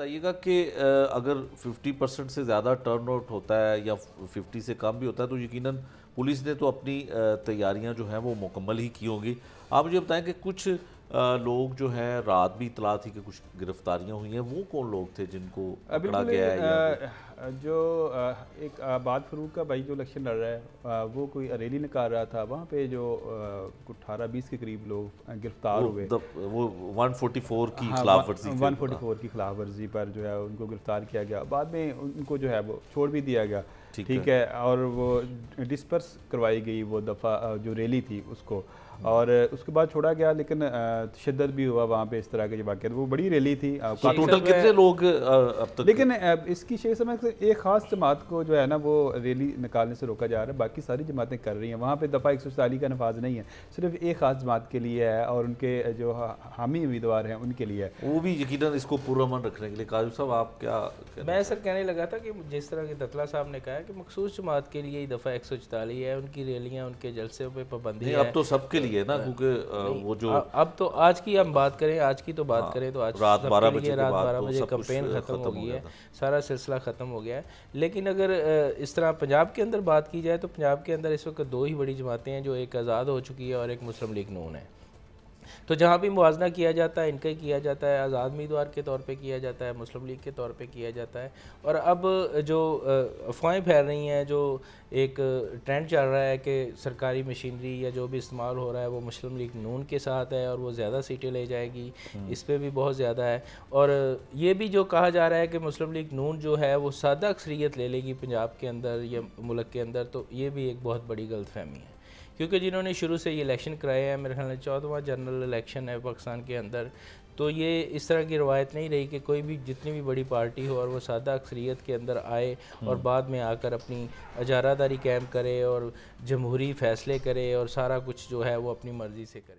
बताइएगा कि अगर 50 परसेंट से ज़्यादा टर्न आउट होता है या 50 से कम भी होता है तो यकीनन पुलिस ने तो अपनी तैयारियां जो हैं वो मुकम्मल ही की होंगी आप मुझे बताएं कि कुछ लोग जो है रात भी इतला थी कि कुछ गिरफ्तारियां हुई हैं वो कौन लोग थे जिनको पकड़ा गया है जो एक आबाद फरूक का भाई जो इलेक्शन लड़ रहा है वो कोई रैली निकाल रहा था वहाँ पे जो अठारह बीस के करीब लोग गिरफ्तार हुए वो 144 की हाँ, खिलाफ वर्जी हाँ। की खिलाफ वर्जी पर जो है उनको गिरफ्तार किया गया बाद में उनको जो है वो छोड़ भी दिया गया ठीक, ठीक है।, है और वो डिस्पर्स करवाई गई वो दफ़ा जो रैली थी उसको हम्म। और उसके बाद छोड़ा गया लेकिन तशद भी हुआ वहाँ पे इस तरह के वाक़ वो बड़ी रैली थी टोटल तो कितने लोग अब तक लेकिन इसकी शेख समय एक ख़ास जमात को जो है ना वो रैली निकालने से रोका जा रहा है बाकी सारी जमातें कर रही हैं वहाँ पे दफ़ा एक सौ का नफाज नहीं है सिर्फ एक ख़ास जमात के लिए है और उनके जो हामी उम्मीदवार हैं उनके लिए है वो भी यकीन इसको मन रखने के लिए काजू साहब आप क्या मैं सर कहने लगा था कि जिस तरह के दतला साहब ने कहा बताया कि मखसूस जमात के लिए दफ़ा एक सौ चौतालीस है उनकी रैलियाँ उनके जलसे पर पाबंदी है अब तो सबके लिए ना हाँ। क्योंकि वो जो अब तो आज की हम बात करें आज की तो बात हाँ, करें तो आज रात बारह बजे रात बारह तो बजे कंपेन ख़त्म हो गई है सारा सिलसिला ख़त्म हो गया है लेकिन अगर इस तरह पंजाब के अंदर बात की जाए तो पंजाब के अंदर इस वक्त दो ही बड़ी जमातें हैं जो एक आज़ाद हो चुकी है और एक मुस्लिम लीग नून है तो जहाँ भी मुवजना किया जाता है इनका किया जाता है आज़ाद उम्मीदवार के तौर पर किया जाता है मुस्लिम लीग के तौर पर किया जाता है और अब जो अफवाहें फैल रही हैं जो एक ट्रेंड चल रहा है कि सरकारी मशीनरी या जो भी इस्तेमाल हो रहा है वो मुस्लिम लीग नून के साथ है और वो ज़्यादा सीटें ले जाएगी हम्म। इस पर भी बहुत ज़्यादा है और ये भी जो कहा जा रहा है कि मुस्लिम लीग नून जो है वो सादा अक्सरियत ले लेगी पंजाब के अंदर या मुल्क के अंदर तो ये भी एक बहुत बड़ी गलतफहमी है क्योंकि जिन्होंने शुरू से ये इलेक्शन कराए हैं मेरे ख्याल में चौदहवा जनरल इलेक्शन है पाकिस्तान के अंदर तो ये इस तरह की रवायत नहीं रही कि कोई भी जितनी भी बड़ी पार्टी हो और वो सादा अक्सरीत के अंदर आए और हम्म। बाद में आकर अपनी अजारादारी कैम्प करे और जमहूरी फैसले करे और सारा कुछ जो है वो अपनी मर्ज़ी से करे